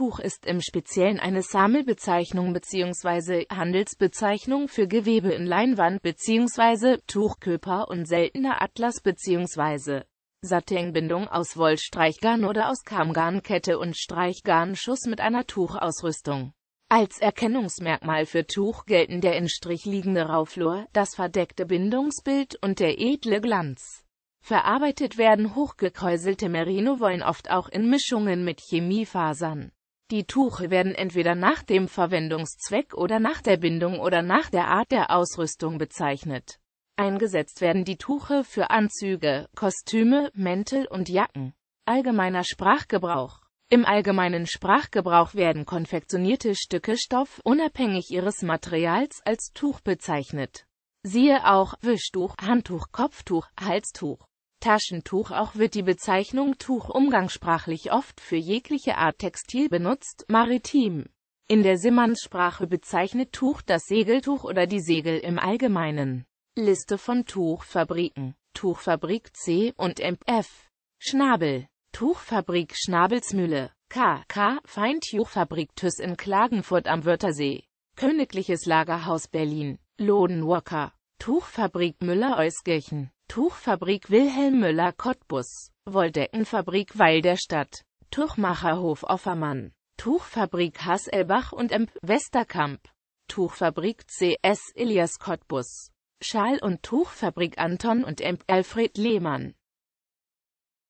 Tuch ist im Speziellen eine Sammelbezeichnung bzw. Handelsbezeichnung für Gewebe in Leinwand bzw. Tuchköper und seltener Atlas bzw. Satinbindung aus Wollstreichgarn oder aus Kamgarnkette und Streichgarnschuss mit einer Tuchausrüstung. Als Erkennungsmerkmal für Tuch gelten der in Strich liegende Rauflor, das verdeckte Bindungsbild und der edle Glanz. Verarbeitet werden hochgekräuselte Merino-Wollen oft auch in Mischungen mit Chemiefasern. Die Tuche werden entweder nach dem Verwendungszweck oder nach der Bindung oder nach der Art der Ausrüstung bezeichnet. Eingesetzt werden die Tuche für Anzüge, Kostüme, Mäntel und Jacken. Allgemeiner Sprachgebrauch Im allgemeinen Sprachgebrauch werden konfektionierte Stücke Stoff unabhängig ihres Materials als Tuch bezeichnet. Siehe auch Wischtuch, Handtuch, Kopftuch, Halstuch. Taschentuch Auch wird die Bezeichnung Tuch umgangssprachlich oft für jegliche Art Textil benutzt, maritim. In der Simmernssprache bezeichnet Tuch das Segeltuch oder die Segel im Allgemeinen. Liste von Tuchfabriken Tuchfabrik C und MF Schnabel Tuchfabrik Schnabelsmühle KK Feintuchfabrik Tüss in Klagenfurt am Wörthersee Königliches Lagerhaus Berlin Lodenwalker Tuchfabrik Müller-Euskirchen Tuchfabrik Wilhelm Müller Cottbus, Wolldeckenfabrik Walderstadt, Tuchmacherhof Offermann, Tuchfabrik Hasselbach und Emp, Westerkamp, Tuchfabrik CS Elias Cottbus, Schal- und Tuchfabrik Anton und Emp, Alfred Lehmann.